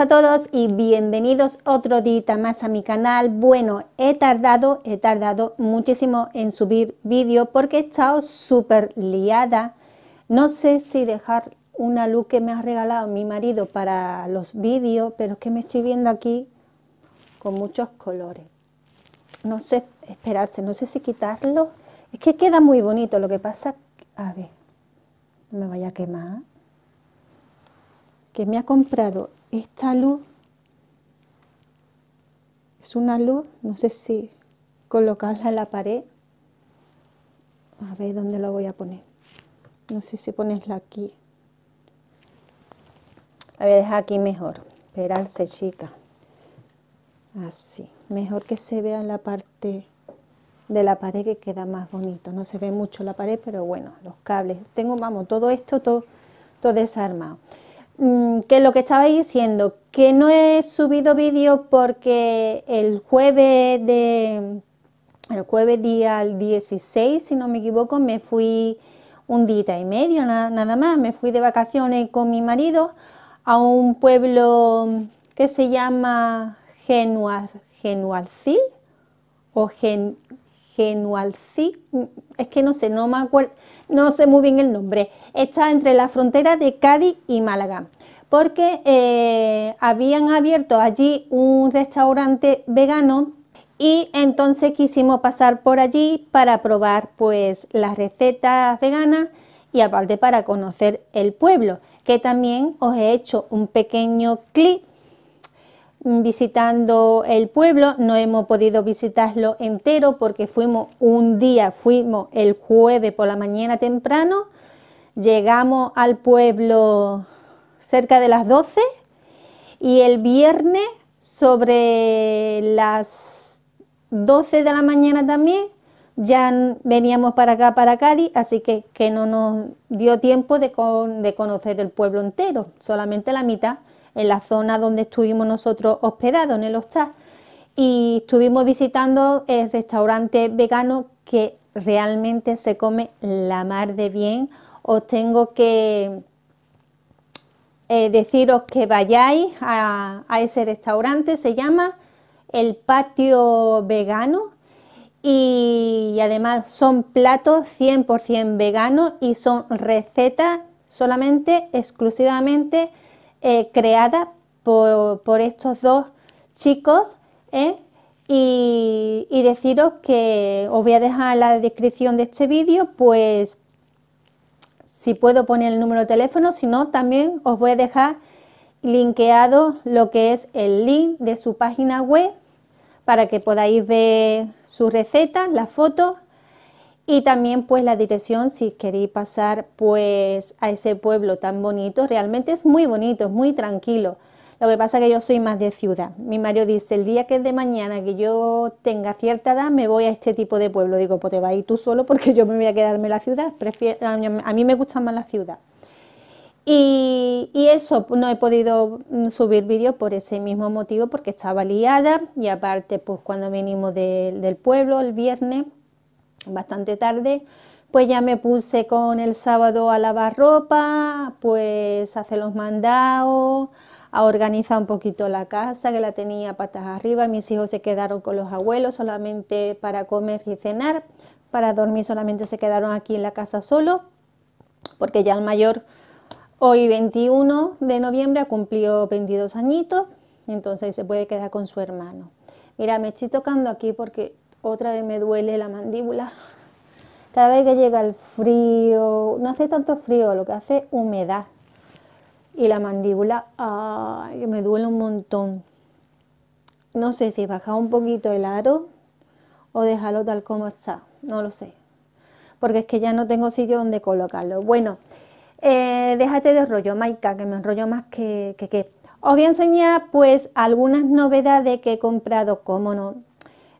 a todos y bienvenidos otro día más a mi canal. Bueno, he tardado, he tardado muchísimo en subir vídeo porque he estado súper liada. No sé si dejar una luz que me ha regalado mi marido para los vídeos, pero es que me estoy viendo aquí con muchos colores. No sé, esperarse, no sé si quitarlo. Es que queda muy bonito, lo que pasa, a ver, no me vaya a quemar que me ha comprado esta luz es una luz, no sé si colocarla en la pared, a ver dónde lo voy a poner, no sé si ponesla aquí, A ver, a aquí mejor, esperarse chica, así, mejor que se vea la parte de la pared que queda más bonito, no se ve mucho la pared, pero bueno, los cables, tengo, vamos, todo esto, todo, todo desarmado. Mm, que lo que estaba diciendo, que no he subido vídeos porque el jueves de el jueves día 16, si no me equivoco, me fui un día y medio nada, más, me fui de vacaciones con mi marido a un pueblo que se llama Genuar, Genualcí o Gen, Genualcí, es que no sé, no me acuerdo no sé muy bien el nombre, está entre la frontera de Cádiz y Málaga, porque eh, habían abierto allí un restaurante vegano y entonces quisimos pasar por allí para probar pues las recetas veganas y aparte para conocer el pueblo, que también os he hecho un pequeño clip visitando el pueblo, no hemos podido visitarlo entero porque fuimos un día, fuimos el jueves por la mañana temprano, llegamos al pueblo cerca de las 12 y el viernes sobre las 12 de la mañana también ya veníamos para acá, para Cádiz, así que, que no nos dio tiempo de, de conocer el pueblo entero, solamente la mitad en la zona donde estuvimos nosotros hospedados, en el hostal. Y estuvimos visitando el restaurante vegano que realmente se come la mar de bien. Os tengo que eh, deciros que vayáis a ese restaurante, se llama El Patio Vegano, y, además son platos 100% veganos y son recetas solamente, exclusivamente eh, creada por, estos dos chicos. ¿eh? Y, deciros que os voy a dejar la descripción de este vídeo, pues si puedo poner el número de teléfono, si no, también os voy a dejar linkeado lo que es el link de su página web para que podáis ver sus recetas, las fotos y también pues la dirección si queréis pasar pues a ese pueblo tan bonito, realmente es muy bonito, es muy tranquilo. Lo que pasa es que yo soy más de ciudad. Mi Mario dice, el día que es de mañana, que yo tenga cierta edad, me voy a este tipo de pueblo. Digo, pues te vas a tú solo porque yo me voy a quedarme en la ciudad. Prefiero, a mí me gusta más la ciudad. Y, y, eso, no he podido mm, subir vídeo por ese mismo motivo, porque estaba liada y aparte, pues cuando venimos del pueblo el viernes, bastante tarde, pues ya me puse con el sábado a lavar ropa, pues a hacer los mandados, a organizar un poquito la casa que la tenía patas arriba, mis hijos se quedaron con los abuelos solamente para comer y cenar, para dormir solamente se quedaron aquí en la casa solo, porque ya el mayor hoy 21 de noviembre cumplió 22 añitos, entonces se puede quedar con su hermano. Mira, me estoy tocando aquí porque otra vez me duele la mandíbula. Cada vez que llega el frío, no hace tanto frío, lo que hace es humedad. Y la mandíbula, ay, me duele un montón. No sé si bajar un poquito el aro o dejarlo tal como está, no lo sé. Porque es que ya no tengo sitio donde colocarlo. Bueno, eh, déjate de rollo, Maika, que me enrollo más que, que, Os voy a enseñar pues algunas novedades que he comprado, cómo no,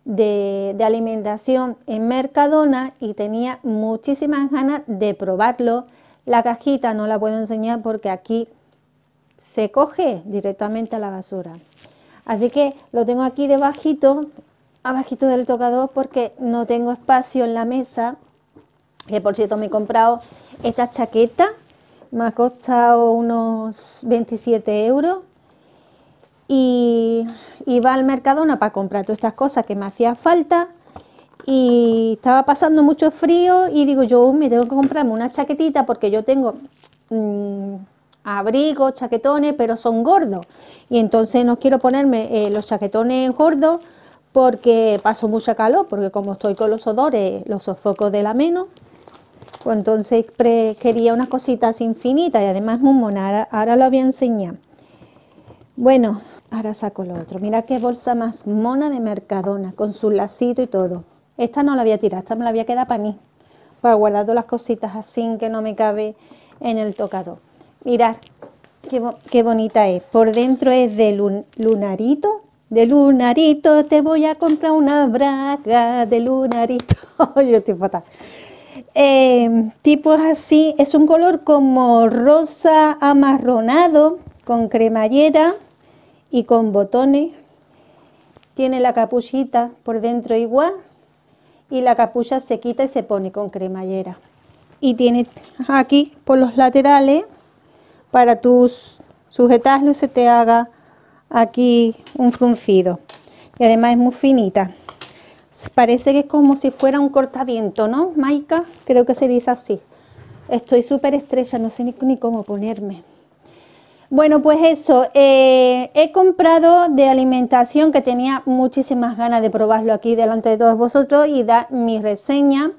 de, alimentación en Mercadona y tenía muchísimas ganas de probarlo. La cajita no la puedo enseñar porque aquí se coge directamente a la basura. Así que lo tengo aquí debajito, abajito del tocador porque no tengo espacio en la mesa. Que por cierto me he comprado esta chaqueta, me ha costado unos 27 euros y iba al Mercadona para comprar todas estas cosas que me hacía falta y estaba pasando mucho frío y digo yo me tengo que comprarme una chaquetita porque yo tengo mm, abrigos, chaquetones, pero son gordos y entonces no quiero ponerme eh, los chaquetones gordos porque paso mucha calor, porque como estoy con los odores, los sofocos de la menos, pues entonces quería unas cositas infinitas y además muy mona, ahora, ahora lo voy a enseñar. Bueno, Ahora saco lo otro. Mira qué bolsa más mona de Mercadona, con su lacito y todo. Esta no la había a tirar, esta me la había a para mí, para pues guardar todas las cositas así que no me cabe en el tocador. Mirad qué, bonita es. Por dentro es de lunarito. De lunarito te voy a comprar una braga, de lunarito. Yo estoy fatal. Eh, tipo así, es un color como rosa amarronado con cremallera y con botones. Tiene la capuchita por dentro igual y la capucha se quita y se pone con cremallera. Y tiene aquí por los laterales para tus sujetarlo se te haga aquí un fruncido. Y además es muy finita. Parece que es como si fuera un cortaviento, ¿no, Maika? Creo que se dice así. Estoy súper estrecha, no sé ni cómo ponerme. Bueno, pues eso, eh, he comprado de alimentación que tenía muchísimas ganas de probarlo aquí delante de todos vosotros y dar mi reseña.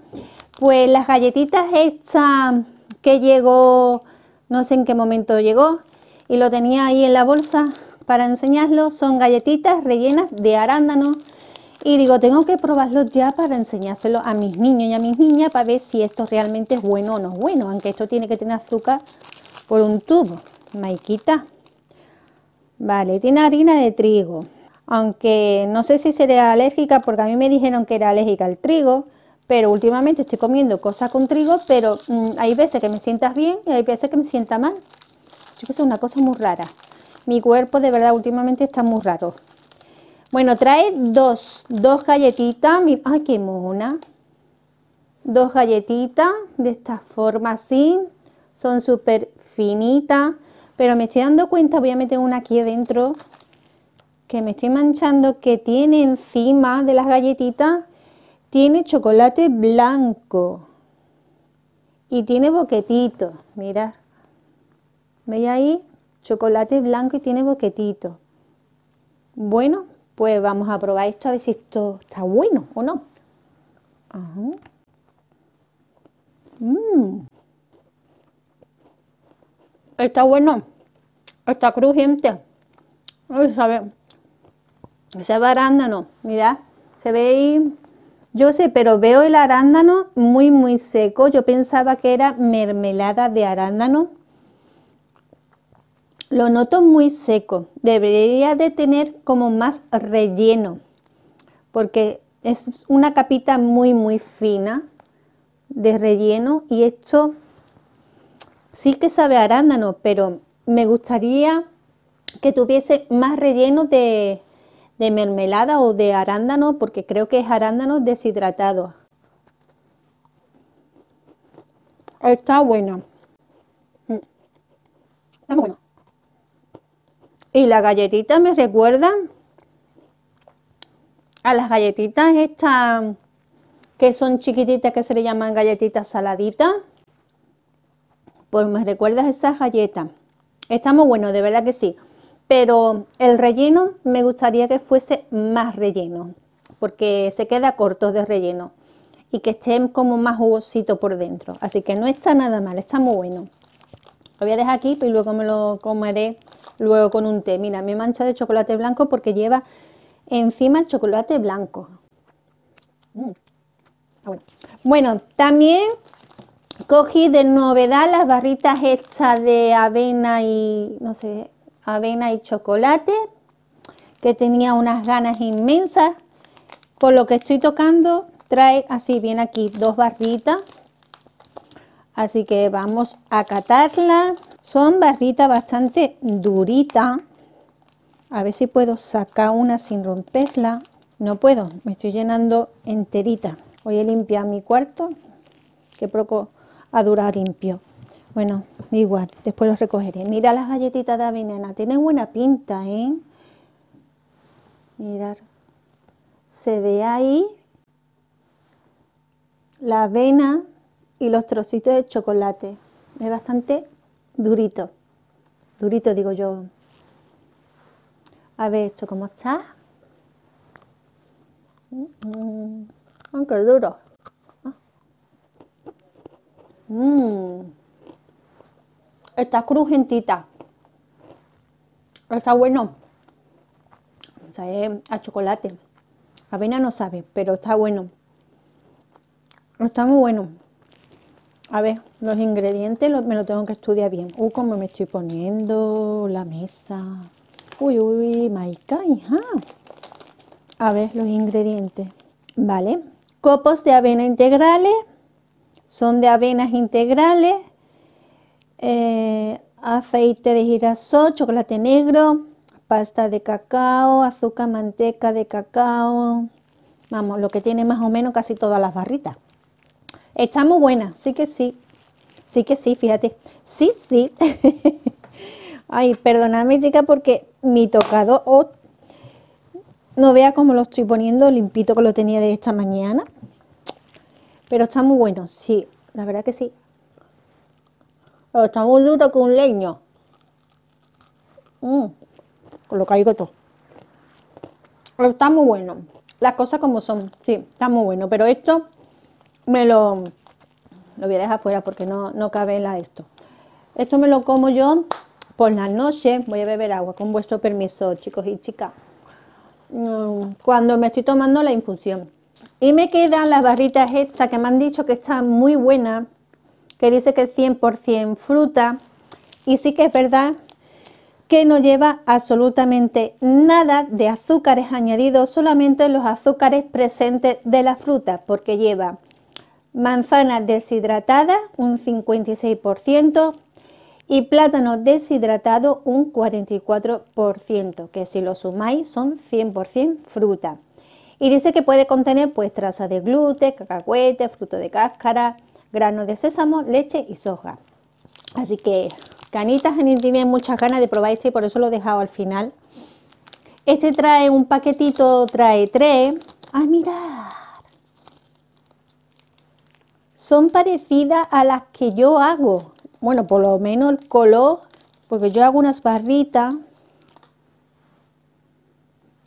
Pues las galletitas estas que llegó, no sé en qué momento llegó, y lo tenía ahí en la bolsa para enseñarlo, son galletitas rellenas de arándanos. Y digo, tengo que probarlo ya para enseñárselo a mis niños y a mis niñas para ver si esto realmente es bueno o no es bueno, aunque esto tiene que tener azúcar por un tubo maiquita. Vale, tiene harina de trigo. Aunque no sé si sería alérgica porque a mí me dijeron que era alérgica al trigo, pero últimamente estoy comiendo cosas con trigo, pero mm, hay veces que me sientas bien y hay veces que me sienta mal. Yo que es una cosa muy rara. Mi cuerpo de verdad últimamente está muy raro. Bueno, trae dos, dos galletitas. Mi, ay, qué mona. Dos galletitas de esta forma así. Son súper finitas pero me estoy dando cuenta, voy a meter una aquí adentro que me estoy manchando, que tiene encima de las galletitas, tiene chocolate blanco y tiene boquetitos, Mira, ¿Veis ahí? Chocolate blanco y tiene boquetito. Bueno, pues vamos a probar esto a ver si esto está bueno o no. Mm. Está bueno, está crujiente. Esa sabe. Ese arándano, mira, se ve ahí. Yo sé, pero veo el arándano muy, muy seco. Yo pensaba que era mermelada de arándano. Lo noto muy seco. Debería de tener como más relleno. Porque es una capita muy, muy fina de relleno. Y esto sí que sabe arándano, pero me gustaría que tuviese más relleno de, mermelada o de arándano, porque creo que es arándano deshidratado. Está bueno. Mm. Está bueno. Y la galletita me recuerda a las galletitas estas que son chiquititas que se le llaman galletitas saladitas pues me recuerdas esas galletas. Está muy bueno, de verdad que sí. Pero el relleno me gustaría que fuese más relleno, porque se queda corto de relleno y que esté como más jugosito por dentro. Así que no está nada mal, está muy bueno. Lo voy a dejar aquí y luego me lo comeré luego con un té. Mira, me mancha de chocolate blanco porque lleva encima el chocolate blanco. Mm. Ah, bueno, también Cogí de novedad las barritas hechas de avena y, no sé, avena y chocolate, que tenía unas ganas inmensas. Por lo que estoy tocando, trae así, bien aquí, dos barritas. Así que vamos a catarlas. Son barritas bastante duritas. A ver si puedo sacar una sin romperla. No puedo, me estoy llenando enterita. Voy a limpiar mi cuarto, que poco, a durar limpio. Bueno, igual, después los recogeré. Mira las galletitas de avena, tienen buena pinta, ¿eh? Mirar, se ve ahí la avena y los trocitos de chocolate. Es bastante durito, durito digo yo. A ver esto, ¿cómo está? Mm, mm. duro. Mm. Está crujentita. Está bueno. Sabe a chocolate. Avena no sabe, pero está bueno. Está muy bueno. A ver, los ingredientes me lo tengo que estudiar bien. Uy, cómo me estoy poniendo la mesa. Uy, uy, maica, hija. A ver, los ingredientes. Vale. Copos de avena integrales, son de avenas integrales, eh, aceite de girasol, chocolate negro, pasta de cacao, azúcar, manteca de cacao. Vamos, lo que tiene más o menos casi todas las barritas. Está muy buena, sí que sí. Sí que sí, fíjate. Sí, sí. Ay, perdonadme, chica, porque mi tocado oh, no vea cómo lo estoy poniendo limpito que lo tenía de esta mañana. Pero está muy bueno, sí, la verdad que sí. está muy duro que un leño. Mm, lo caigo todo. Pero está muy bueno. Las cosas como son, sí, está muy bueno. Pero esto me lo, lo voy a dejar fuera porque no, no cabe en la esto. Esto me lo como yo por la noche. Voy a beber agua, con vuestro permiso, chicos y chicas. Mm, cuando me estoy tomando la infusión. Y me quedan las barritas hechas que me han dicho que están muy buenas, que dice que es 100% fruta. Y sí que es verdad que no lleva absolutamente nada de azúcares añadidos, solamente los azúcares presentes de la fruta, porque lleva manzana deshidratada un 56% y plátano deshidratado un 44%, que si lo sumáis son 100% fruta. Y dice que puede contener pues trazas de gluten, cacahuetes, fruto de cáscara, granos de sésamo, leche y soja. Así que canitas tiene muchas ganas de probar este y por eso lo he dejado al final. Este trae un paquetito, trae tres. ¡Ah, mirad! Son parecidas a las que yo hago. Bueno, por lo menos el color, porque yo hago unas barritas.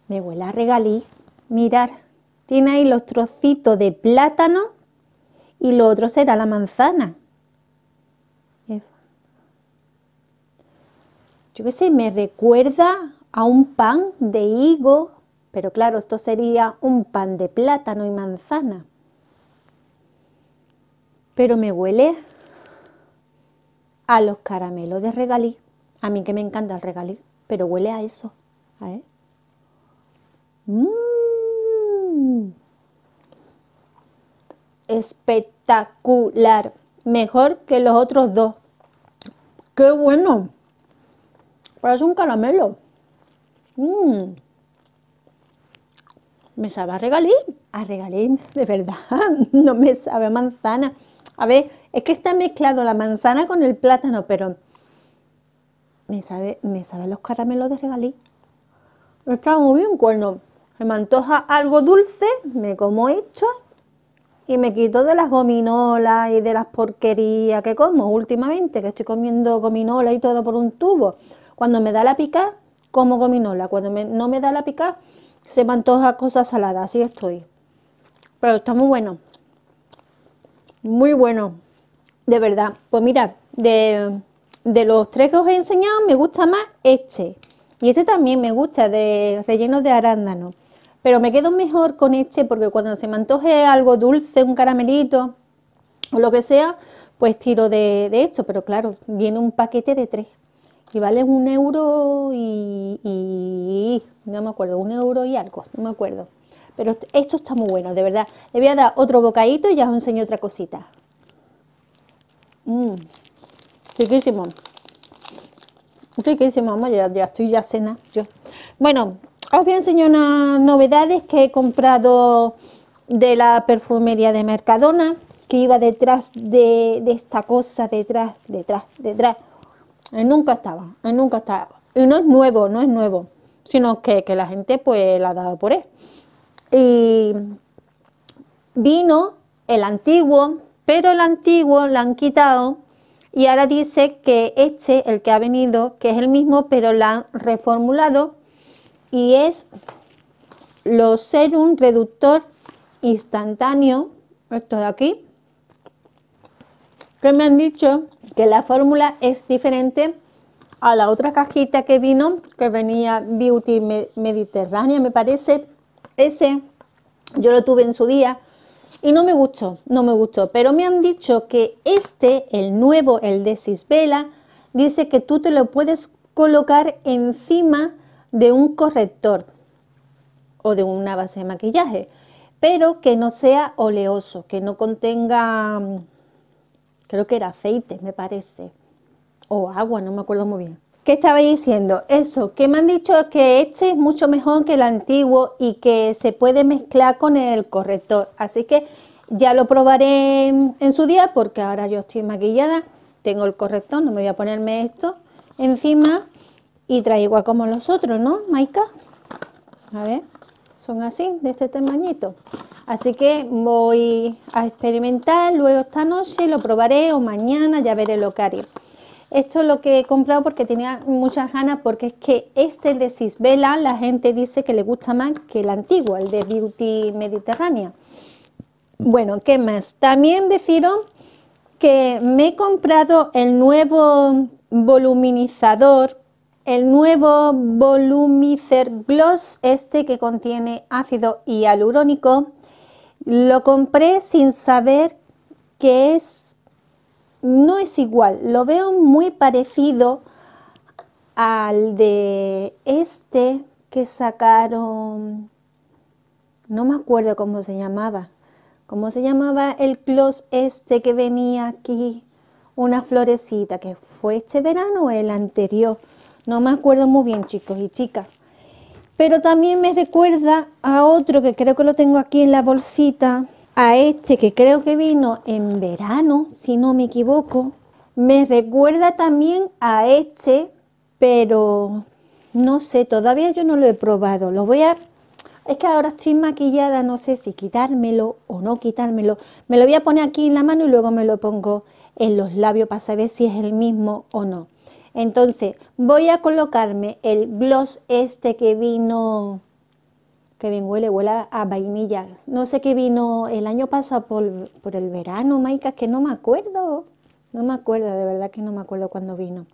Me voy a regaliz. Mirar, tiene ahí los trocitos de plátano y lo otro será la manzana. Yo qué sé, me recuerda a un pan de higo, pero claro, esto sería un pan de plátano y manzana. Pero me huele a los caramelos de regalí. A mí que me encanta el regalí, pero huele a eso. Espectacular. Mejor que los otros dos. ¡Qué bueno! Parece un caramelo. Mm. Me sabe a regalín. A regalín, de verdad. No me sabe a manzana. A ver, es que está mezclado la manzana con el plátano, pero me sabe, me sabe los caramelos de regalí. Está muy bien cuerno me antoja algo dulce, me como esto y me quito de las gominolas y de las porquerías que como últimamente, que estoy comiendo gominola y todo por un tubo. Cuando me da la pica, como gominola. Cuando no me da la pica, se me antoja cosas saladas, así estoy. Pero está muy bueno. Muy bueno. De verdad. Pues mira, de, de los tres que os he enseñado, me gusta más este. Y este también me gusta, de relleno de arándano pero me quedo mejor con este porque cuando se me antoje algo dulce, un caramelito o lo que sea, pues tiro de, esto, pero claro, viene un paquete de tres y vale un euro y, no me acuerdo, un euro y algo, no me acuerdo. Pero esto está muy bueno, de verdad. Le voy a dar otro bocadito y ya os enseño otra cosita. Mmm, riquísimo. Riquísimo, vamos, ya, ya estoy ya cena yo. Bueno, os voy a enseñar unas novedades que he comprado de la perfumería de Mercadona, que iba detrás de, esta cosa, detrás, detrás, detrás. Eh, nunca estaba, eh, nunca estaba. Y no es nuevo, no es nuevo, sino que, que la gente pues la ha dado por él. Y vino el antiguo, pero el antiguo la han quitado y ahora dice que este, el que ha venido, que es el mismo, pero la han reformulado y es ser serum reductor instantáneo, esto de aquí, que me han dicho que la fórmula es diferente a la otra cajita que vino, que venía Beauty Mediterránea, me parece. Ese yo lo tuve en su día y no me gustó, no me gustó. Pero me han dicho que este, el nuevo, el de Cisbela, dice que tú te lo puedes colocar encima de un corrector o de una base de maquillaje, pero que no sea oleoso, que no contenga, mm, creo que era aceite, me parece, o agua, no me acuerdo muy bien. ¿Qué estaba diciendo? Eso, que me han dicho que este es mucho mejor que el antiguo y que se puede mezclar con el corrector. Así que ya lo probaré en, su día porque ahora yo estoy maquillada, tengo el corrector, no me voy a ponerme esto encima y trae igual como los otros, ¿no, Maika? A ver, son así, de este tamañito. Así que voy a experimentar, luego esta noche lo probaré o mañana ya veré lo que haré. Esto es lo que he comprado porque tenía muchas ganas, porque es que este de Sisvela la gente dice que le gusta más que el antiguo, el de Beauty Mediterránea. Bueno, ¿qué más? También deciros que me he comprado el nuevo voluminizador el nuevo Volumizer Gloss, este que contiene ácido hialurónico, lo compré sin saber que es, no es igual. Lo veo muy parecido al de este que sacaron, no me acuerdo cómo se llamaba. ¿Cómo se llamaba el gloss este que venía aquí? Una florecita que fue este verano o el anterior. No me acuerdo muy bien, chicos y chicas. Pero también me recuerda a otro que creo que lo tengo aquí en la bolsita, a este que creo que vino en verano, si no me equivoco. Me recuerda también a este, pero no sé, todavía yo no lo he probado. Lo voy a... Es que ahora estoy maquillada, no sé si quitármelo o no quitármelo. Me lo voy a poner aquí en la mano y luego me lo pongo en los labios para saber si es el mismo o no. Entonces voy a colocarme el gloss este que vino, que bien huele, huele a vainilla. No sé qué vino el año pasado por, el verano, Maika, que no me acuerdo. No me acuerdo, de verdad que no me acuerdo cuándo vino.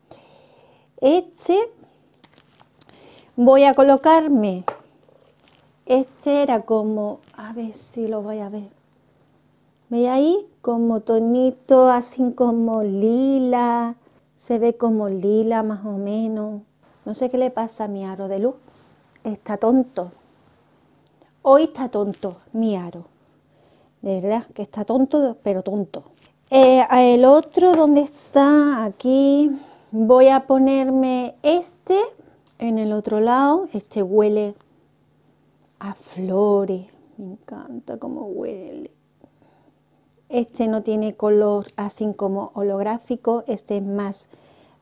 Este voy a colocarme. Este era como, a ver si lo voy a ver. ¿Veis ahí? Como tonito, así como lila, se ve como lila más o menos. No sé qué le pasa a mi aro de luz. Está tonto. Hoy está tonto mi aro. De verdad que está tonto, pero tonto. Eh, el otro, ¿dónde está? Aquí. Voy a ponerme este en el otro lado. Este huele a flores. Me encanta cómo huele. Este no tiene color así como holográfico, este es más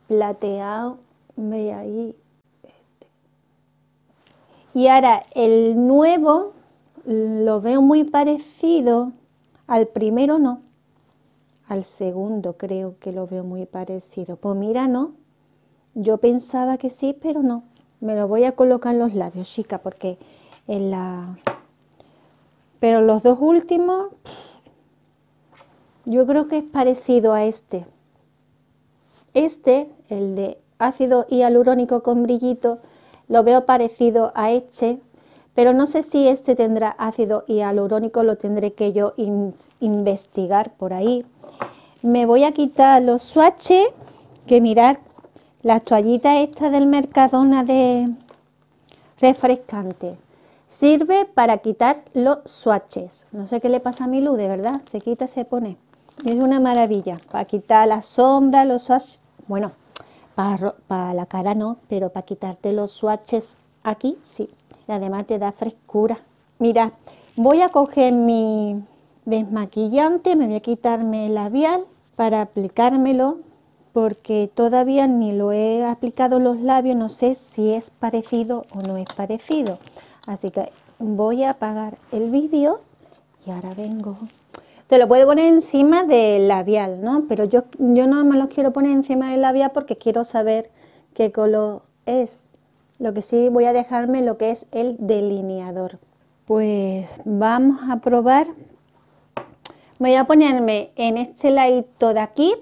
plateado. Ve ahí. Este. Y ahora el nuevo lo veo muy parecido al primero, no. Al segundo creo que lo veo muy parecido. Pues mira, no. Yo pensaba que sí, pero no. Me lo voy a colocar en los labios, chica, porque en la... Pero los dos últimos yo creo que es parecido a este. Este, el de ácido hialurónico con brillito, lo veo parecido a este, pero no sé si este tendrá ácido hialurónico, lo tendré que yo investigar por ahí. Me voy a quitar los swatches, que mirar las toallitas estas del Mercadona de refrescante. Sirve para quitar los swatches. No sé qué le pasa a mi luz, de verdad, se quita, se pone. Es una maravilla. Para quitar la sombra, los swatches. Bueno, para, la cara no, pero para quitarte los swatches aquí sí. además te da frescura. Mira, voy a coger mi desmaquillante, me voy a quitarme el labial para aplicármelo porque todavía ni lo he aplicado los labios, no sé si es parecido o no es parecido. Así que voy a apagar el vídeo y ahora vengo. Te lo puede poner encima del labial, ¿no? Pero yo, yo no me los quiero poner encima del labial porque quiero saber qué color es. Lo que sí voy a dejarme lo que es el delineador. Pues vamos a probar. Voy a ponerme en este ladito de aquí,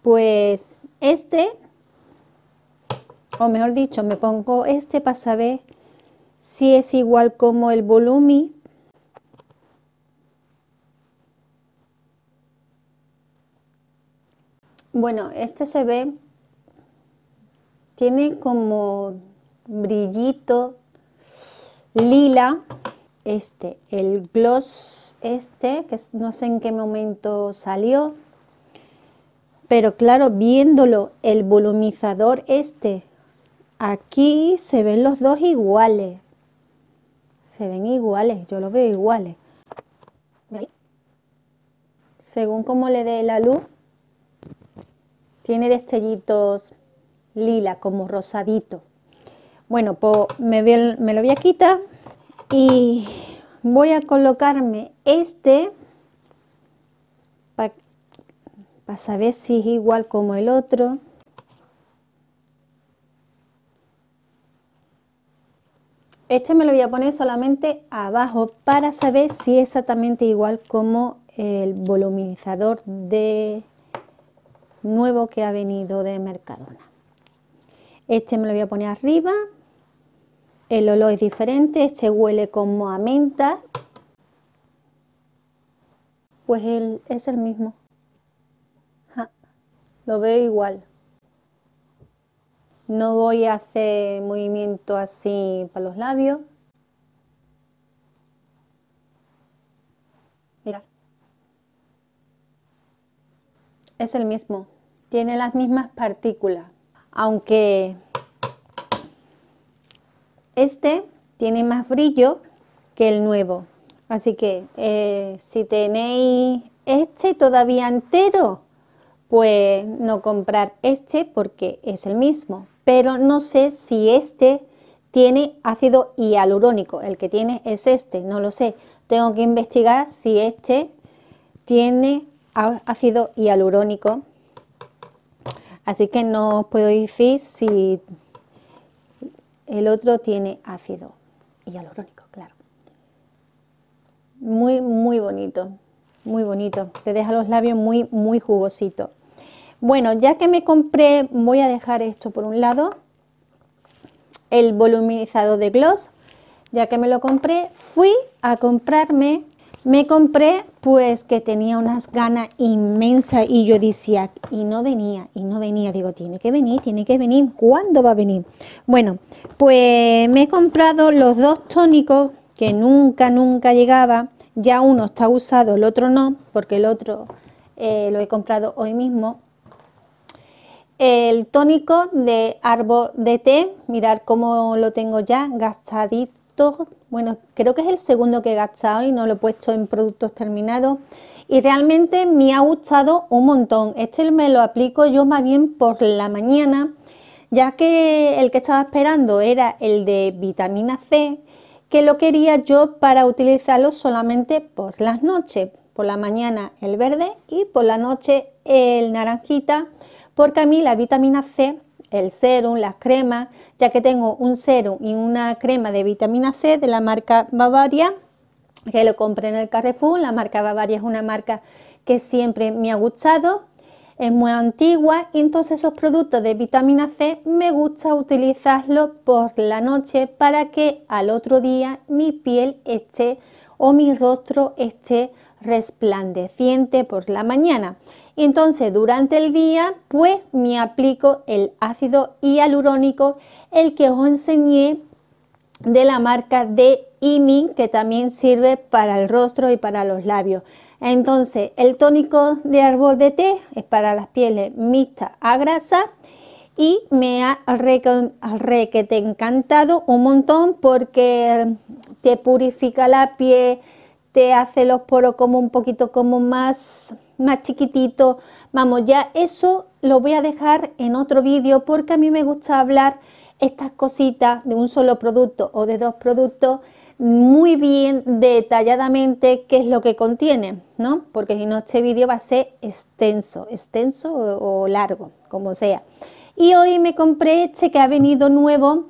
pues este, o mejor dicho, me pongo este para saber si es igual como el volumen Bueno, este se ve, tiene como brillito lila, este, el gloss este, que no sé en qué momento salió, pero claro, viéndolo, el volumizador este, aquí se ven los dos iguales, se ven iguales, yo los veo iguales. Según como le dé la luz, tiene destellitos lila, como rosadito. Bueno, pues me, lo voy a quitar y voy a colocarme este para saber si es igual como el otro. Este me lo voy a poner solamente abajo para saber si es exactamente igual como el voluminizador de nuevo que ha venido de Mercadona. Este me lo voy a poner arriba. El olor es diferente, este huele como a menta. Pues el, es el mismo. lo veo igual. No voy a hacer movimiento así para los labios. Mira. Es el mismo tiene las mismas partículas, aunque este tiene más brillo que el nuevo. Así que eh, si tenéis este todavía entero, pues no comprar este porque es el mismo. Pero no sé si este tiene ácido hialurónico. El que tiene es este, no lo sé. Tengo que investigar si este tiene ácido hialurónico Así que no puedo decir si el otro tiene ácido hialurónico, claro. Muy, muy bonito, muy bonito. Te deja los labios muy, muy jugositos. Bueno, ya que me compré, voy a dejar esto por un lado. El voluminizador de gloss, ya que me lo compré, fui a comprarme me compré pues que tenía unas ganas inmensas y yo decía, y no venía, y no venía, digo, tiene que venir, tiene que venir, ¿cuándo va a venir? Bueno, pues me he comprado los dos tónicos que nunca, nunca llegaba, ya uno está usado, el otro no, porque el otro eh, lo he comprado hoy mismo. El tónico de árbol de té, mirar cómo lo tengo ya, gastadito bueno, creo que es el segundo que he gastado y no lo he puesto en productos terminados. Y realmente me ha gustado un montón. Este me lo aplico yo más bien por la mañana, ya que el que estaba esperando era el de vitamina C, que lo quería yo para utilizarlo solamente por las noches. Por la mañana el verde y por la noche el naranjita, porque a mí la vitamina C el serum, las cremas, ya que tengo un serum y una crema de vitamina C de la marca Bavaria, que lo compré en el Carrefour. La marca Bavaria es una marca que siempre me ha gustado, es muy antigua y entonces esos productos de vitamina C me gusta utilizarlos por la noche para que al otro día mi piel esté o mi rostro esté resplandeciente por la mañana. Entonces, durante el día, pues me aplico el ácido hialurónico, el que os enseñé de la marca de IMI, que también sirve para el rostro y para los labios. Entonces, el tónico de árbol de té es para las pieles mixtas a grasa y me ha que te encantado un montón porque te purifica la piel, te hace los poros como un poquito como más, más chiquitito. Vamos, ya eso lo voy a dejar en otro vídeo porque a mí me gusta hablar estas cositas de un solo producto o de dos productos muy bien detalladamente qué es lo que contiene, ¿no? Porque si no este vídeo va a ser extenso, extenso o, largo, como sea. Y hoy me compré este que ha venido nuevo,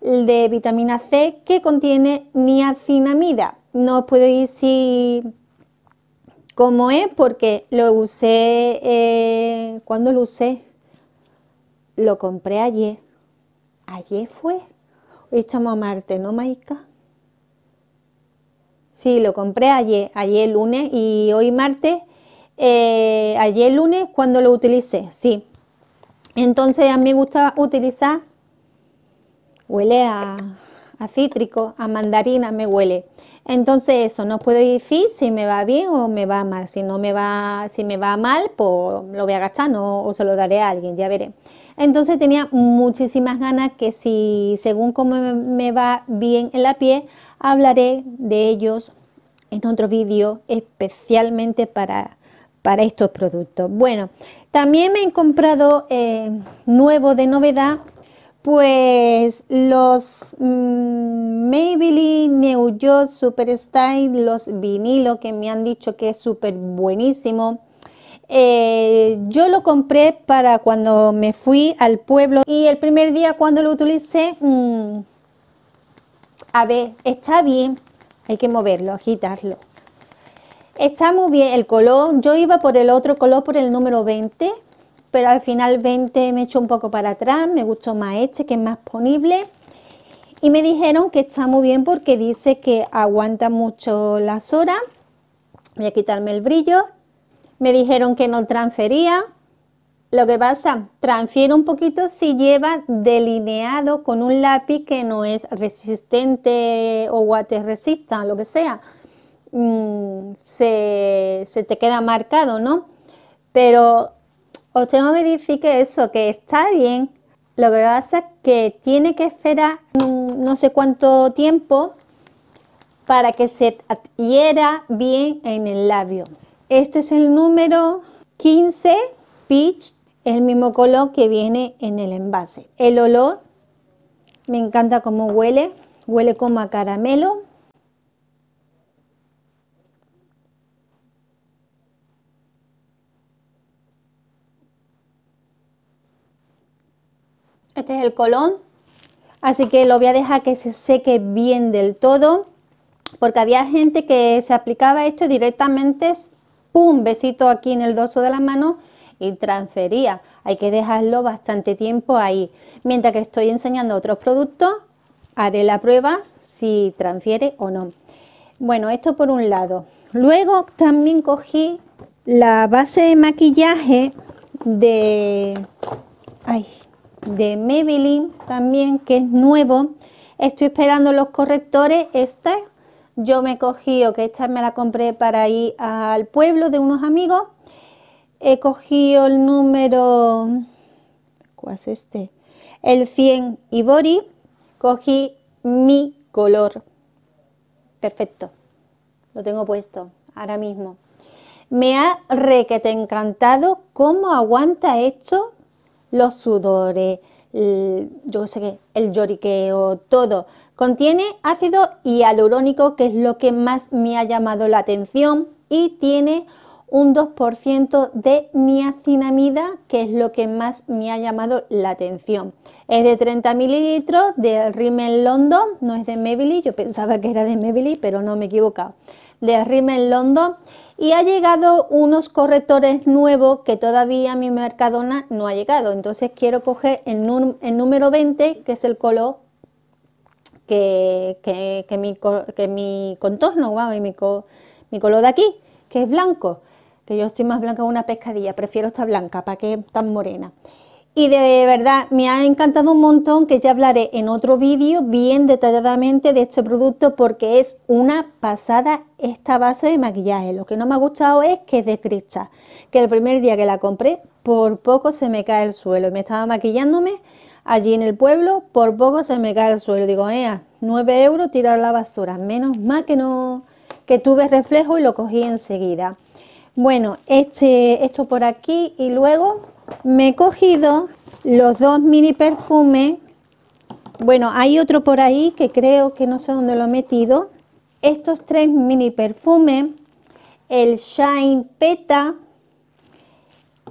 el de vitamina C, que contiene niacinamida no puedo decir cómo es porque lo usé, eh, ¿cuándo lo usé? Lo compré ayer. Ayer fue. Hoy estamos a martes, ¿no, Maica? Sí, lo compré ayer, ayer lunes y hoy martes. Eh, ayer lunes cuando lo utilicé, sí. Entonces a mí me gusta utilizar, huele a cítrico, a mandarina me huele. Entonces eso, no puedo decir si me va bien o me va mal. Si no me va, si me va mal, pues lo voy a gastar o se lo daré a alguien, ya veré. Entonces tenía muchísimas ganas que si según cómo me va bien en la piel, hablaré de ellos en otro vídeo especialmente para, para estos productos. Bueno, también me he comprado eh, nuevo de novedad pues los mm, Maybelline New York Style los vinilo que me han dicho que es súper buenísimo. Eh, yo lo compré para cuando me fui al pueblo y el primer día cuando lo utilicé, mm, a ver, está bien, hay que moverlo, agitarlo. Está muy bien el color, yo iba por el otro color, por el número 20, pero al final 20 me echo un poco para atrás, me gustó más este que es más ponible. Y me dijeron que está muy bien porque dice que aguanta mucho las horas. Voy a quitarme el brillo. Me dijeron que no transfería. Lo que pasa, transfiere un poquito si lleva delineado con un lápiz que no es resistente o water resista, lo que sea. Mm, se, se, te queda marcado, ¿no? Pero os tengo que decir que eso, que está bien, lo que pasa es que tiene que esperar no sé cuánto tiempo para que se adhiera bien en el labio. Este es el número 15 Peach, el mismo color que viene en el envase. El olor, me encanta cómo huele, huele como a caramelo. Este es el colón. Así que lo voy a dejar que se seque bien del todo. Porque había gente que se aplicaba esto directamente, pum, besito aquí en el dorso de la mano y transfería. Hay que dejarlo bastante tiempo ahí. Mientras que estoy enseñando otros productos, haré la prueba si transfiere o no. Bueno, esto por un lado. Luego también cogí la base de maquillaje de... Ay, de Maybelline también, que es nuevo. Estoy esperando los correctores. Esta yo me cogí, cogido, que esta me la compré para ir al pueblo de unos amigos. He cogido el número, ¿cuál es este? El 100 Ibori. Cogí mi color. Perfecto. Lo tengo puesto ahora mismo. Me ha requete encantado cómo aguanta esto los sudores, el, yo sé que el lloriqueo, todo. Contiene ácido hialurónico, que es lo que más me ha llamado la atención, y tiene un 2% de niacinamida, que es lo que más me ha llamado la atención. Es de 30 mililitros de Rimmel London, no es de Maybelline, yo pensaba que era de Maybelline, pero no me he equivocado. De Rimmel London y ha llegado unos correctores nuevos que todavía mi Mercadona no ha llegado. Entonces quiero coger el, número 20, que es el color que, que, mi, contorno, wow, y mi, color de aquí, que es blanco. Que yo estoy más blanca que una pescadilla, prefiero esta blanca, ¿para qué tan morena? Y de verdad me ha encantado un montón que ya hablaré en otro vídeo bien detalladamente de este producto porque es una pasada esta base de maquillaje. Lo que no me ha gustado es que es de cristal, que el primer día que la compré por poco se me cae el suelo. Me estaba maquillándome allí en el pueblo, por poco se me cae el suelo. Digo, 9 euros tirar la basura. Menos mal que no que tuve reflejo y lo cogí enseguida. Bueno, este, esto por aquí y luego me he cogido los dos mini perfumes. Bueno, hay otro por ahí que creo que no sé dónde lo he metido. Estos tres mini perfumes, el Shine Peta,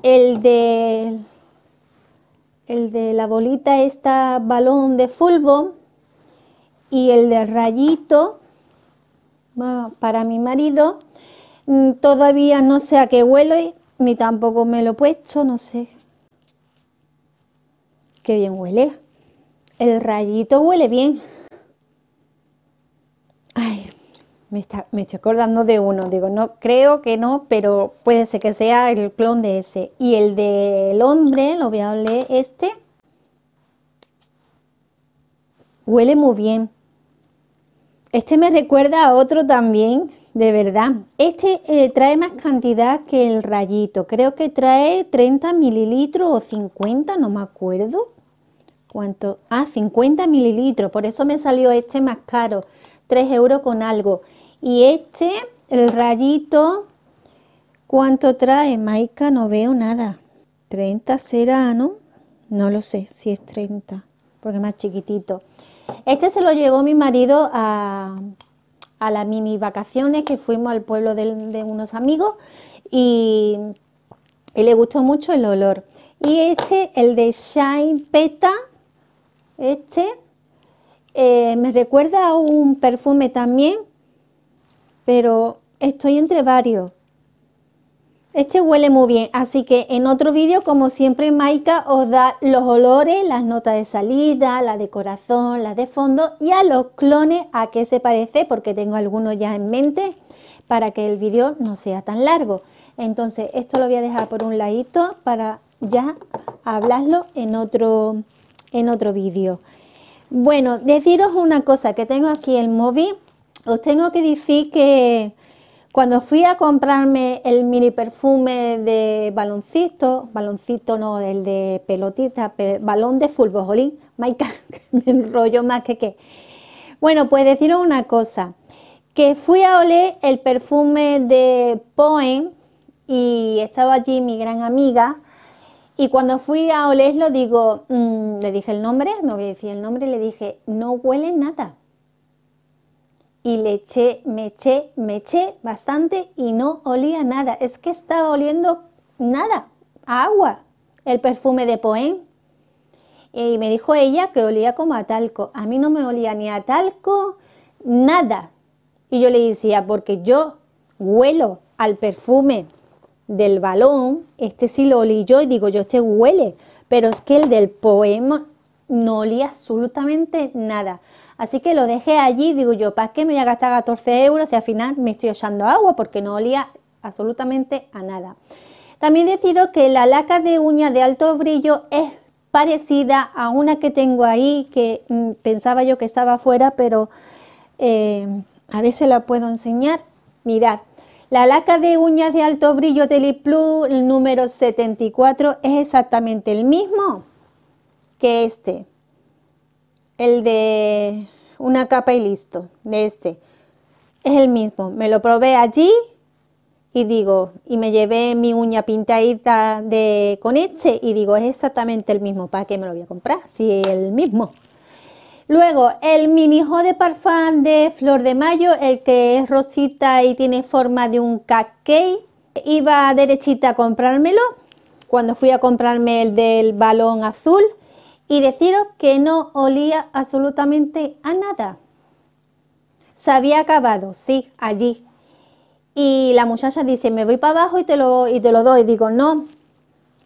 el de, el de la bolita esta balón de fulbo y el de rayito para mi marido. Mm, todavía no sé a qué huele, ni tampoco me lo he puesto, no sé. Qué bien huele. El rayito huele bien. Ay, me, me estoy acordando de uno. Digo, no creo que no, pero puede ser que sea el clon de ese. Y el del hombre, lo voy a leer este. Huele muy bien. Este me recuerda a otro también de verdad. Este eh, trae más cantidad que el rayito. Creo que trae 30 mililitros o 50, no me acuerdo. ¿Cuánto? Ah, 50 mililitros. Por eso me salió este más caro. 3 euros con algo. Y este, el rayito, ¿cuánto trae? Maika? no veo nada. 30 será, ¿no? No lo sé si es 30, porque es más chiquitito. Este se lo llevó mi marido a, a las mini vacaciones que fuimos al pueblo de, unos amigos y, le gustó mucho el olor. Y este, el de Shine Peta, este, eh, me recuerda a un perfume también, pero estoy entre varios. Este huele muy bien, así que en otro vídeo, como siempre, Maika os da los olores, las notas de salida, las de corazón, las de fondo y a los clones a qué se parece, porque tengo algunos ya en mente para que el vídeo no sea tan largo. Entonces, esto lo voy a dejar por un ladito para ya hablarlo en otro, en otro vídeo. Bueno, deciros una cosa, que tengo aquí el móvil, os tengo que decir que cuando fui a comprarme el mini perfume de baloncito, baloncito no, el de pelotita, balón de fútbol, jolín, Maika, me enrollo más que qué. Bueno, pues deciros una cosa, que fui a Olé el perfume de Poen y estaba allí mi gran amiga y cuando fui a lo digo, mm", le dije el nombre, no voy a decir el nombre, le dije, no huele nada y le eché, me eché, me eché bastante y no olía nada. Es que estaba oliendo nada, agua, el perfume de poén. Eh, y me dijo ella que olía como a talco. A mí no me olía ni a talco, nada. Y yo le decía, porque yo huelo al perfume del balón, este sí lo olí yo y digo, yo este huele, pero es que el del poema no olía absolutamente nada. Así que lo dejé allí, digo yo, ¿para qué me voy a gastar 14 euros si al final me estoy echando agua? Porque no olía absolutamente a nada. También deciros que la laca de uña de alto brillo es parecida a una que tengo ahí, que mm, pensaba yo que estaba fuera, pero eh, a ver si la puedo enseñar. Mirad, la laca de uñas de alto brillo de el número 74, es exactamente el mismo que este el de una capa y listo, de este. Es el mismo, me lo probé allí y digo, y me llevé mi uña pintadita de con y digo, es exactamente el mismo, ¿para qué me lo voy a comprar si es el mismo? Luego, el mini de parfum de Flor de Mayo, el que es rosita y tiene forma de un cupcake. Iba derechita a comprármelo. Cuando fui a comprarme el del balón azul, y deciros que no olía absolutamente a nada. Se había acabado, sí, allí. Y la muchacha dice, me voy para abajo y te lo, y te lo doy. Digo, no,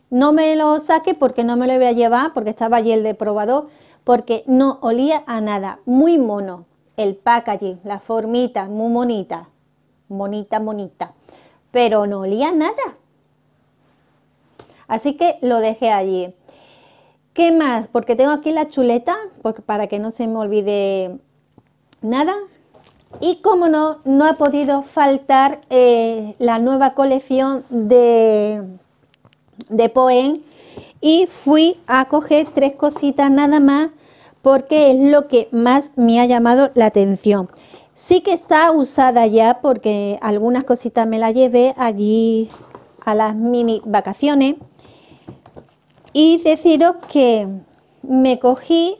no me lo saque porque no me lo voy a llevar, porque estaba allí el probador porque no olía a nada. Muy mono, el pack allí, la formita, muy bonita, bonita, bonita. Pero no olía a nada. Así que lo dejé allí. ¿Qué más? Porque tengo aquí la chuleta, para que no se me olvide nada. Y como no, no ha podido faltar eh, la nueva colección de, de Poen. Y fui a coger tres cositas nada más porque es lo que más me ha llamado la atención. Sí que está usada ya porque algunas cositas me la llevé allí a las mini vacaciones y deciros que me cogí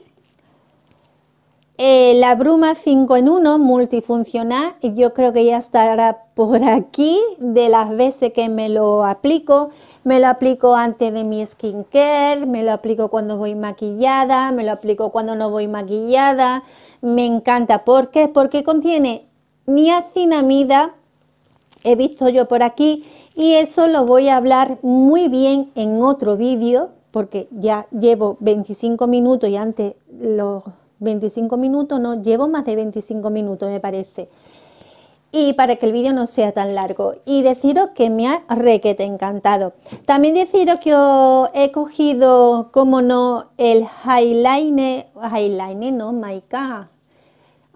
eh, la bruma 5 en 1 multifuncional, yo creo que ya estará por aquí de las veces que me lo aplico. Me lo aplico antes de mi skincare, me lo aplico cuando voy maquillada, me lo aplico cuando no voy maquillada. Me encanta. porque Porque contiene niacinamida, he visto yo por aquí, y eso lo voy a hablar muy bien en otro vídeo porque ya llevo 25 minutos y antes los 25 minutos, no, llevo más de 25 minutos me parece. Y para que el vídeo no sea tan largo. Y deciros que me ha requete encantado. También deciros que os he cogido, como no, el highlighter highlighter no, my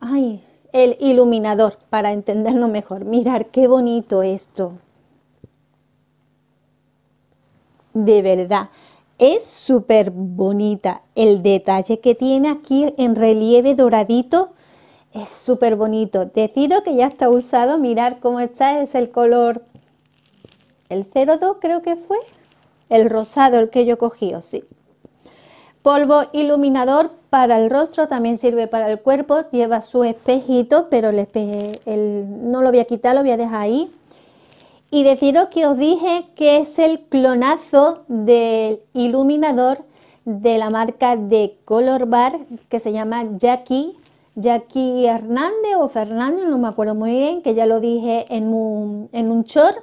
Ay, el iluminador para entenderlo mejor. Mirar qué bonito esto. De verdad. Es súper bonita. El detalle que tiene aquí en relieve doradito es súper bonito. Decido que ya está usado. Mirar cómo está. Es el color, el 02 creo que fue. El rosado, el que yo cogí, o sí. Polvo iluminador para el rostro, también sirve para el cuerpo. Lleva su espejito, pero no lo voy a quitar, lo voy a dejar ahí y deciros que os dije que es el clonazo del iluminador de la marca de Color Bar que se llama Jackie, Jackie Hernández o Fernández, no me acuerdo muy bien, que ya lo dije en un, en un short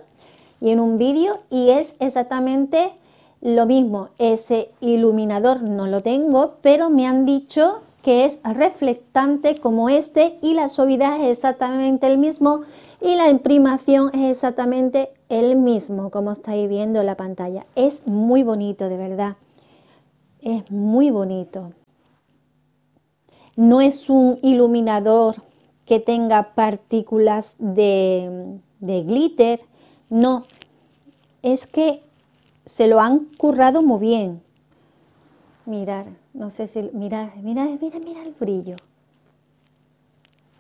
y en un vídeo y es exactamente lo mismo. Ese iluminador no lo tengo, pero me han dicho que es reflectante como este y la suavidad es exactamente el mismo y la imprimación es exactamente el mismo, como estáis viendo en la pantalla. Es muy bonito, de verdad. Es muy bonito. No es un iluminador que tenga partículas de, glitter, no. Es que se lo han currado muy bien. Mirar, no sé si, mirad, mirad, mira, mira el brillo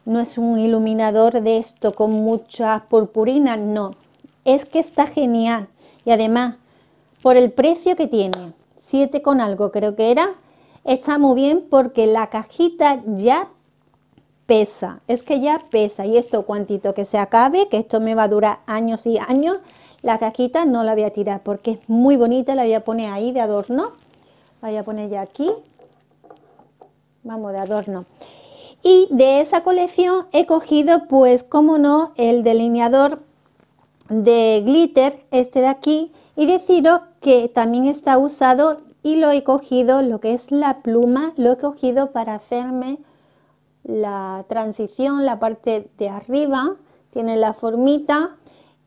no es un iluminador de esto con mucha purpurina, no. Es que está genial. Y además, por el precio que tiene, 7 con algo creo que era, está muy bien porque la cajita ya pesa. Es que ya pesa. Y esto cuantito que se acabe, que esto me va a durar años y años, la cajita no la voy a tirar porque es muy bonita. La voy a poner ahí de adorno. La voy a poner ya aquí. Vamos, de adorno y de esa colección he cogido pues como no el delineador de glitter este de aquí y deciros que también está usado y lo he cogido lo que es la pluma lo he cogido para hacerme la transición la parte de arriba tiene la formita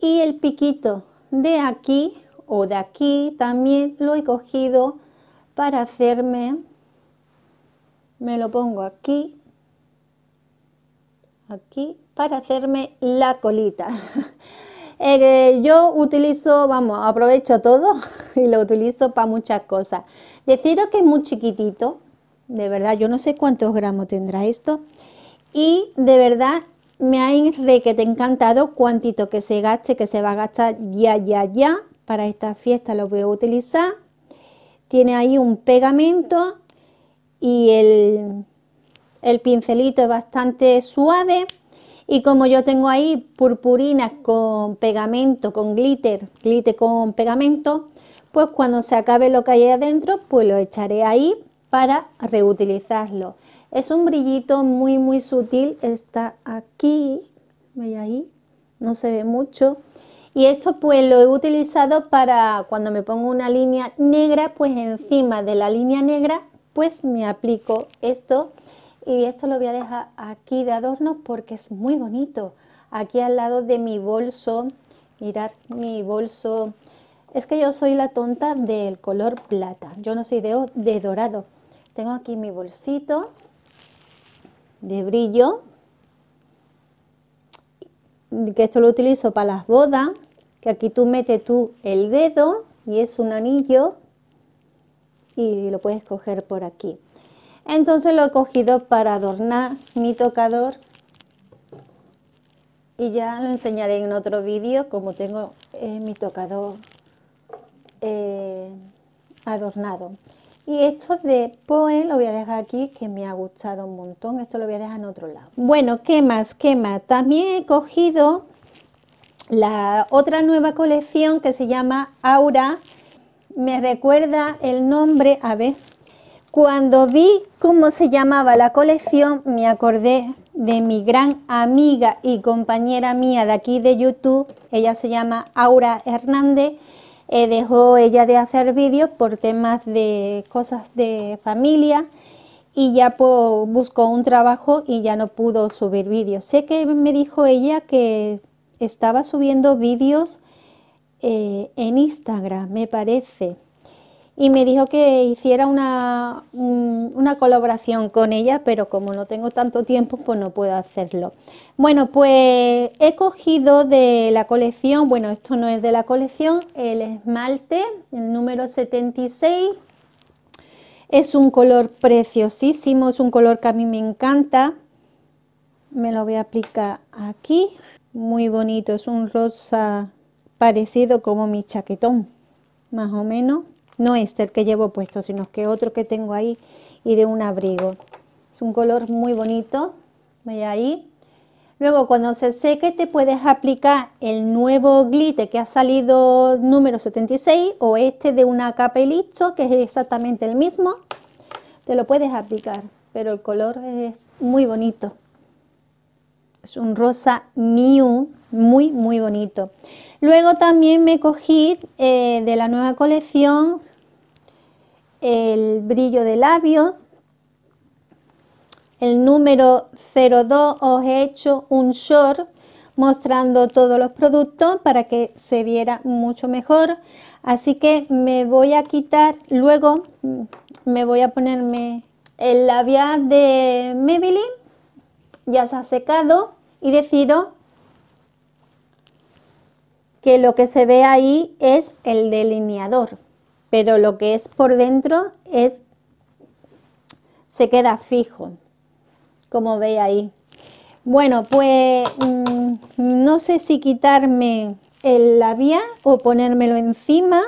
y el piquito de aquí o de aquí también lo he cogido para hacerme me lo pongo aquí aquí para hacerme la colita. Eh, yo utilizo, vamos, aprovecho todo y lo utilizo para muchas cosas. Deciros que es muy chiquitito, de verdad, yo no sé cuántos gramos tendrá esto. Y de verdad me ha encantado cuánto que se gaste, que se va a gastar ya, ya, ya. Para esta fiesta lo voy a utilizar. Tiene ahí un pegamento y el, el pincelito es bastante suave y como yo tengo ahí purpurinas con pegamento, con glitter, glitter con pegamento, pues cuando se acabe lo que hay adentro, pues lo echaré ahí para reutilizarlo. Es un brillito muy muy sutil, está aquí, veis ahí, no se ve mucho. Y esto pues lo he utilizado para cuando me pongo una línea negra, pues encima de la línea negra, pues me aplico esto y esto lo voy a dejar aquí de adorno porque es muy bonito aquí al lado de mi bolso mirar mi bolso es que yo soy la tonta del color plata yo no soy de, de dorado tengo aquí mi bolsito de brillo que esto lo utilizo para las bodas que aquí tú metes tú el dedo y es un anillo y lo puedes coger por aquí entonces lo he cogido para adornar mi tocador y ya lo enseñaré en otro vídeo como tengo eh, mi tocador eh, adornado. Y esto de Poe lo voy a dejar aquí que me ha gustado un montón. Esto lo voy a dejar en otro lado. Bueno, ¿qué más? ¿Qué más? También he cogido la otra nueva colección que se llama Aura. Me recuerda el nombre, a ver, cuando vi cómo se llamaba la colección, me acordé de mi gran amiga y compañera mía de aquí de YouTube, ella se llama Aura Hernández, eh, dejó ella de hacer vídeos por temas de cosas de familia y ya buscó un trabajo y ya no pudo subir vídeos. Sé que me dijo ella que estaba subiendo vídeos eh, en Instagram, me parece y me dijo que hiciera una, una, colaboración con ella, pero como no tengo tanto tiempo, pues no puedo hacerlo. Bueno, pues he cogido de la colección, bueno, esto no es de la colección, el esmalte, el número 76. Es un color preciosísimo, es un color que a mí me encanta. Me lo voy a aplicar aquí. Muy bonito, es un rosa parecido como mi chaquetón, más o menos no este el que llevo puesto, sino que otro que tengo ahí y de un abrigo. Es un color muy bonito, ve ahí. Luego cuando se seque te puedes aplicar el nuevo glitter que ha salido número 76 o este de una capa que es exactamente el mismo. Te lo puedes aplicar, pero el color es muy bonito. Es un rosa new, muy, muy bonito. Luego también me cogí eh, de la nueva colección el brillo de labios. El número 02 os he hecho un short mostrando todos los productos para que se viera mucho mejor. Así que me voy a quitar, luego mm, me voy a ponerme el labial de Maybelline ya se ha secado y deciros que lo que se ve ahí es el delineador, pero lo que es por dentro es se queda fijo, como ve ahí. Bueno, pues mm, no sé si quitarme el labial o ponérmelo encima.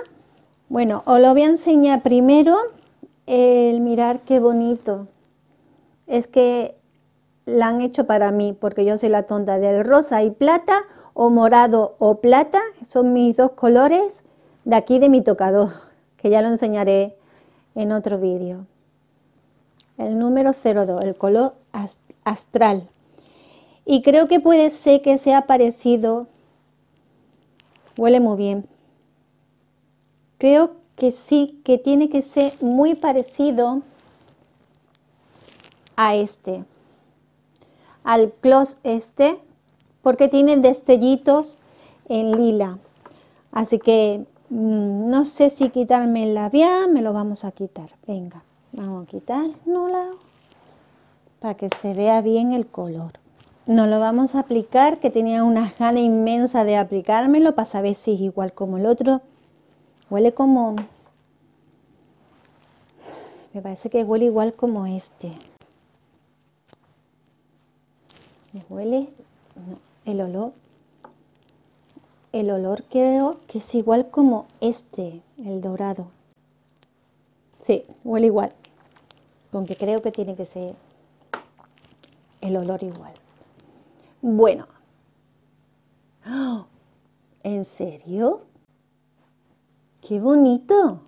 Bueno, os lo voy a enseñar primero el mirar qué bonito. Es que la han hecho para mí, porque yo soy la tonta del rosa y plata, o morado o plata, son mis dos colores de aquí de mi tocador, que ya lo enseñaré en otro vídeo. El número 02, el color astral. Y creo que puede ser que sea parecido, huele muy bien. Creo que sí, que tiene que ser muy parecido a este al clos este porque tiene destellitos en lila. Así que mm, no sé si quitarme el labial, me lo vamos a quitar. Venga, vamos a quitar nula para que se vea bien el color. No lo vamos a aplicar, que tenía una gana inmensa de aplicármelo para saber si es igual como el otro. Huele como... Me parece que huele igual como este. ¿Me huele? El olor. El olor creo que es igual como este, el dorado. Sí, huele igual. Con que creo que tiene que ser el olor igual. Bueno. ¿En serio? ¡Qué bonito!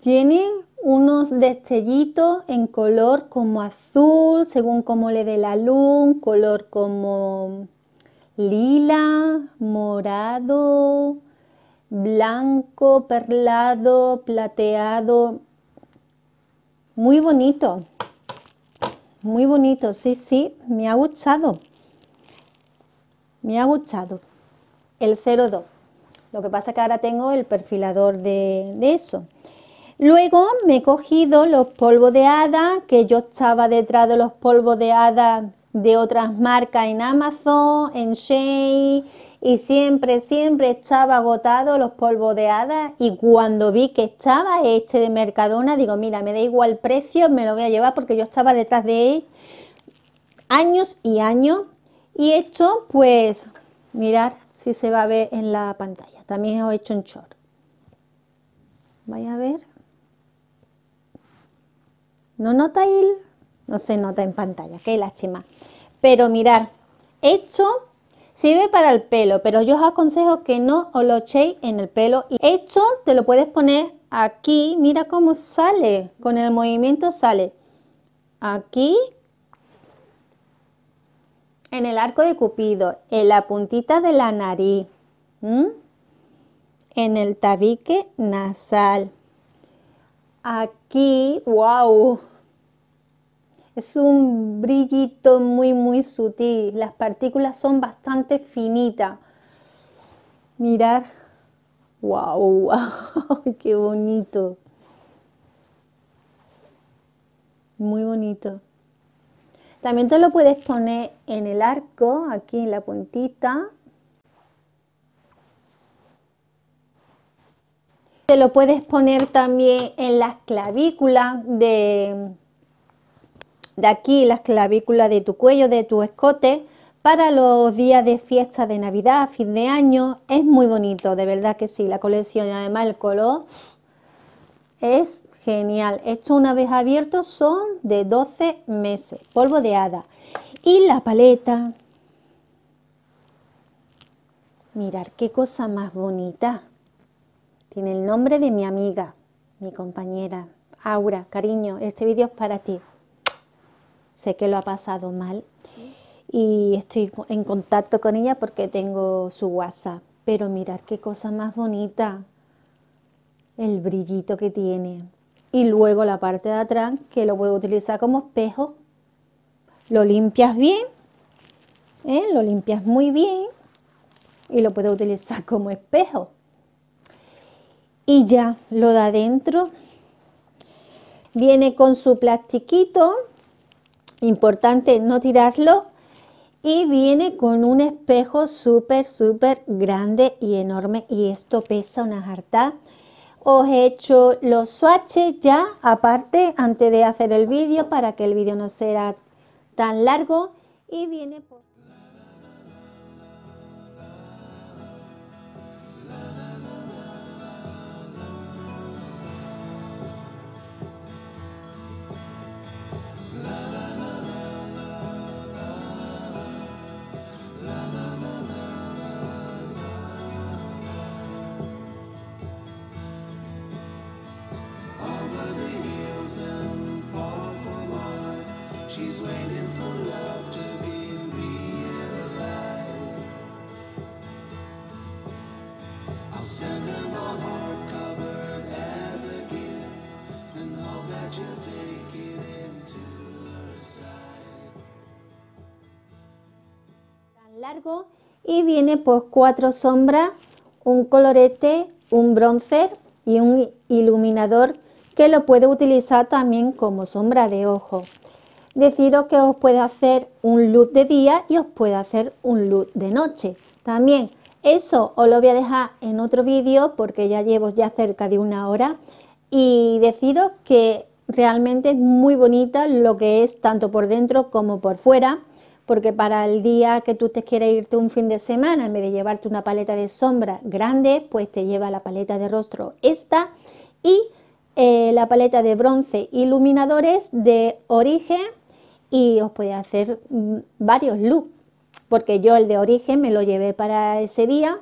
Tiene unos destellitos en color como azul, según como le dé la luz, color como lila, morado, blanco, perlado, plateado. Muy bonito, muy bonito, sí, sí, me ha gustado. Me ha gustado el 02. Lo que pasa que ahora tengo el perfilador de, de eso. Luego me he cogido los polvos de hadas, que yo estaba detrás de los polvos de hadas de otras marcas en Amazon, en Shea, y siempre, siempre estaba agotado los polvos de hadas. y cuando vi que estaba este de Mercadona, digo, mira, me da igual precio, me lo voy a llevar porque yo estaba detrás de él años y años. Y esto, pues, mirar si se va a ver en la pantalla. También os he hecho un short. Vaya a ver. No notáis, no se nota en pantalla, qué lástima. Pero mirar, esto sirve para el pelo, pero yo os aconsejo que no os lo echéis en el pelo. Y esto te lo puedes poner aquí, mira cómo sale, con el movimiento sale. Aquí, en el arco de Cupido, en la puntita de la nariz, en el tabique nasal. Aquí, wow, es un brillito muy, muy sutil. Las partículas son bastante finitas. Mirar. ¡Wow! wow ¡Qué bonito! Muy bonito. También te lo puedes poner en el arco, aquí en la puntita. Te lo puedes poner también en las clavículas de, de aquí las clavículas de tu cuello, de tu escote, para los días de fiesta de Navidad, fin de año, es muy bonito, de verdad que sí, la colección y además el color es genial. Esto una vez abierto son de 12 meses, polvo de hada. Y la paleta, mirar qué cosa más bonita. Tiene el nombre de mi amiga, mi compañera. Aura, cariño, este vídeo es para ti sé que lo ha pasado mal y estoy en contacto con ella porque tengo su WhatsApp. Pero mirar qué cosa más bonita, el brillito que tiene. Y luego la parte de atrás que lo puedo utilizar como espejo. Lo limpias bien, ¿eh? lo limpias muy bien y lo puedo utilizar como espejo. Y ya lo da adentro. Viene con su plastiquito importante no tirarlo. Y viene con un espejo súper, súper grande y enorme. Y esto pesa una jarta. Os he hecho los swatches ya, aparte, antes de hacer el vídeo, para que el vídeo no sea tan largo. Y viene por... y viene pues cuatro sombras, un colorete, un bronzer y un iluminador que lo puede utilizar también como sombra de ojo. Deciros que os puede hacer un look de día y os puede hacer un look de noche. También eso os lo voy a dejar en otro vídeo porque ya llevo ya cerca de una hora y deciros que realmente es muy bonita lo que es tanto por dentro como por fuera porque para el día que tú te quieres irte un fin de semana, en vez de llevarte una paleta de sombra grande, pues te lleva la paleta de rostro esta y eh, la paleta de bronce iluminadores de origen y os puede hacer mm, varios looks, porque yo el de origen me lo llevé para ese día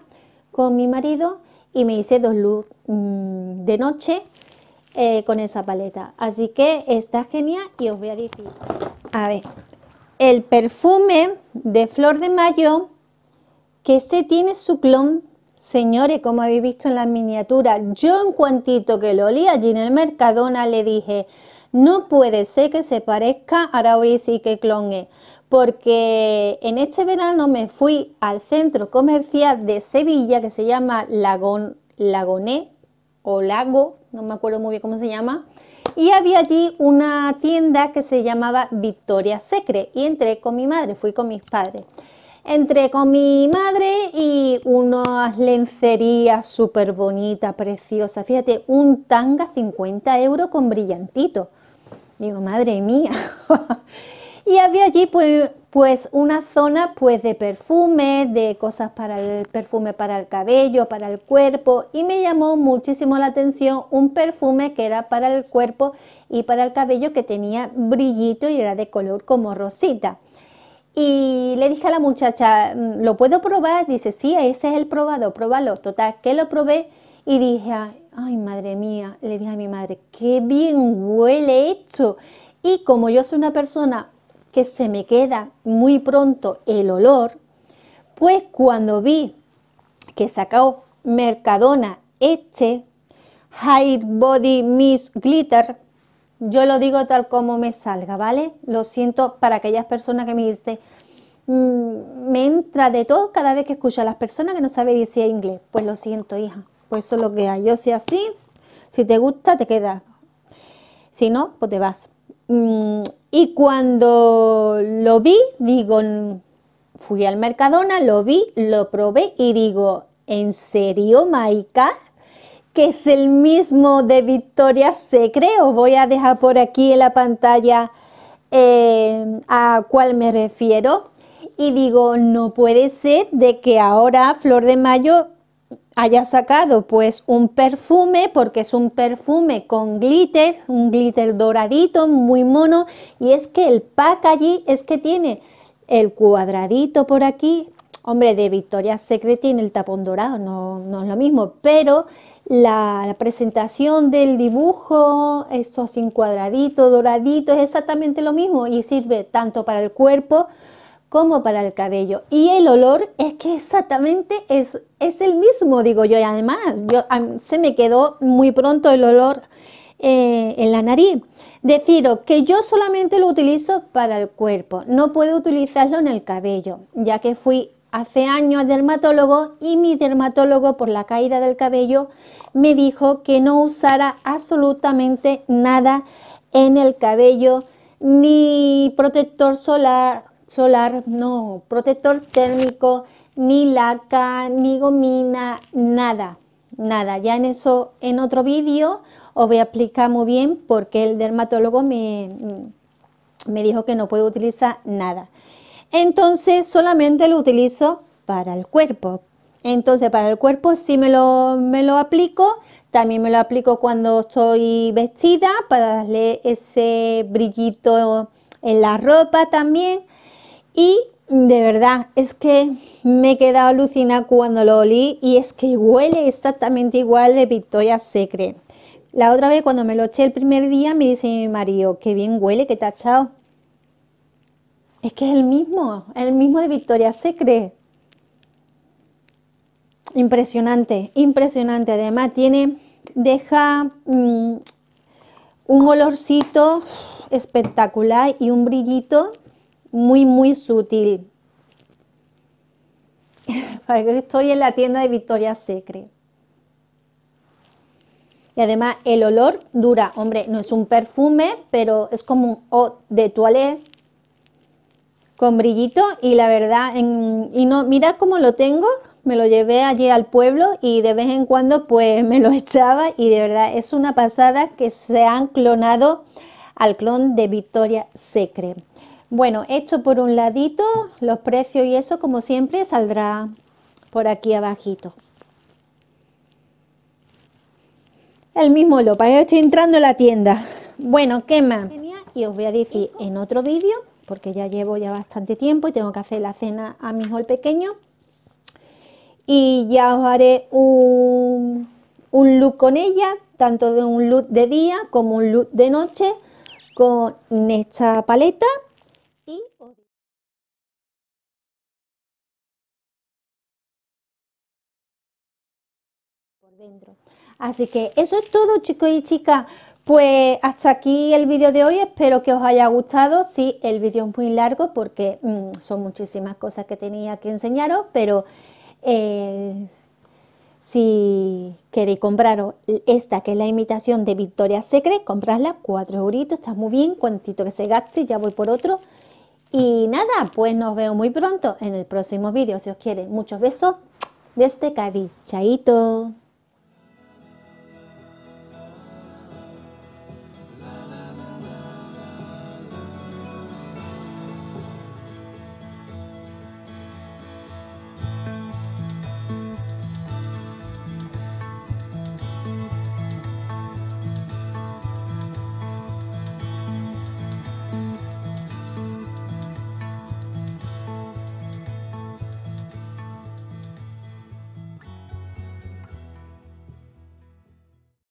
con mi marido y me hice dos looks mm, de noche eh, con esa paleta. Así que está genial y os voy a decir, a ver, el perfume de flor de mayo, que este tiene su clon, señores, como habéis visto en la miniatura. Yo en cuantito que lo olí allí en el Mercadona le dije, no puede ser que se parezca, ahora voy a decir que clon es, porque en este verano me fui al centro comercial de Sevilla que se llama Lagón, Lagoné o Lago, no me acuerdo muy bien cómo se llama, y había allí una tienda que se llamaba Victoria Secre y entré con mi madre, fui con mis padres. Entré con mi madre y unas lencerías súper bonitas, preciosas. Fíjate, un tanga 50 euros con brillantito. Digo, madre mía. y había allí pues, pues, una zona pues de perfume, de cosas para el perfume para el cabello, para el cuerpo y me llamó muchísimo la atención un perfume que era para el cuerpo y para el cabello que tenía brillito y era de color como rosita. Y le dije a la muchacha, mm, ¿lo puedo probar? Dice, sí, ese es el probado, pruébalo. Total, que lo probé y dije, ay, madre mía, le dije a mi madre, qué bien huele esto. Y como yo soy una persona se me queda muy pronto el olor, pues cuando vi que sacó Mercadona este High Body Miss Glitter, yo lo digo tal como me salga, ¿vale? Lo siento para aquellas personas que me dicen, mm, me entra de todo cada vez que escucho a las personas que no saben decir inglés. Pues lo siento, hija, pues eso lo que hay. Yo si así, si te gusta, te quedas. Si no, pues te vas. Mm, y cuando lo vi, digo, fui al Mercadona, lo vi, lo probé y digo, ¿en serio, Maika? Que es el mismo de Victoria Secret. Os voy a dejar por aquí en la pantalla eh, a cuál me refiero. Y digo, no puede ser de que ahora Flor de Mayo haya sacado pues un perfume porque es un perfume con glitter, un glitter doradito muy mono y es que el pack allí es que tiene el cuadradito por aquí, hombre de Victoria's Secret tiene el tapón dorado, no, no es lo mismo, pero la, la, presentación del dibujo, esto así cuadradito, doradito, es exactamente lo mismo y sirve tanto para el cuerpo como para el cabello. Y el olor es que exactamente es, es el mismo, digo yo, y además yo, se me quedó muy pronto el olor eh, en la nariz. Deciros que yo solamente lo utilizo para el cuerpo, no puedo utilizarlo en el cabello, ya que fui hace años al dermatólogo y mi dermatólogo por la caída del cabello me dijo que no usara absolutamente nada en el cabello, ni protector solar, solar, no, protector térmico, ni laca, ni gomina, nada, nada. Ya en eso, en otro vídeo, os voy a aplicar muy bien porque el dermatólogo me, mm, me dijo que no puedo utilizar nada. Entonces, solamente lo utilizo para el cuerpo. Entonces, para el cuerpo sí me lo, me lo aplico. También me lo aplico cuando estoy vestida para darle ese brillito en la ropa también. Y de verdad, es que me he quedado alucinada cuando lo olí y es que huele exactamente igual de Victoria Secret. La otra vez cuando me lo eché el primer día me dice mi marido, qué bien huele, qué tachado. Es que es el mismo, el mismo de Victoria Secret. Impresionante, impresionante. Además tiene, deja mm, un olorcito espectacular y un brillito muy, muy sutil. Estoy en la tienda de Victoria Secret. Y además el olor dura, hombre, no es un perfume, pero es como un eau de toilette con brillito y la verdad, y no, mira cómo lo tengo, me lo llevé allí al pueblo y de vez en cuando pues me lo echaba y de verdad es una pasada que se han clonado al clon de Victoria Secret. Bueno, hecho por un ladito, los precios y eso como siempre saldrá por aquí abajito. El mismo lo para estoy entrando en la tienda. Bueno, ¿qué más? Y os voy a decir en otro vídeo, porque ya llevo ya bastante tiempo y tengo que hacer la cena a mi hijo pequeño. Y ya os haré un, un look con ella, tanto de un look de día como un look de noche con esta paleta dentro. Así que eso es todo, chicos y chicas. Pues hasta aquí el vídeo de hoy, espero que os haya gustado. Si el vídeo es muy largo porque mm, son muchísimas cosas que tenía que enseñaros, pero eh, si queréis compraros esta, que es la imitación de Victoria Secret, compradla 4 euritos, está muy bien, cuantito que se gaste, ya voy por otro. Y nada, pues nos veo muy pronto en el próximo vídeo, si os quiere. Muchos besos desde Cádiz. Chaito.